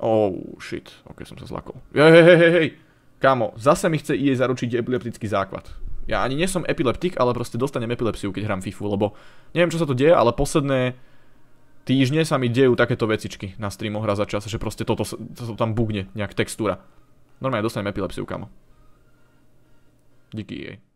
Oh, shit. Ok, som sa zlakol. Hej, hej, hej, hej. Kámo, zase mi chce EA zaručiť epileptický základ. Ja ani nie som epileptik, ale proste dostanem epilepsiu, keď hrám FIFU, lebo neviem, čo sa to deje, ale posledné týždne sa mi dejú takéto vecičky na streamoch hra za čas, že proste toto, to tam bugne, nejak textúra. Normálne dostanem epilepsiu, kámo. Díky EA.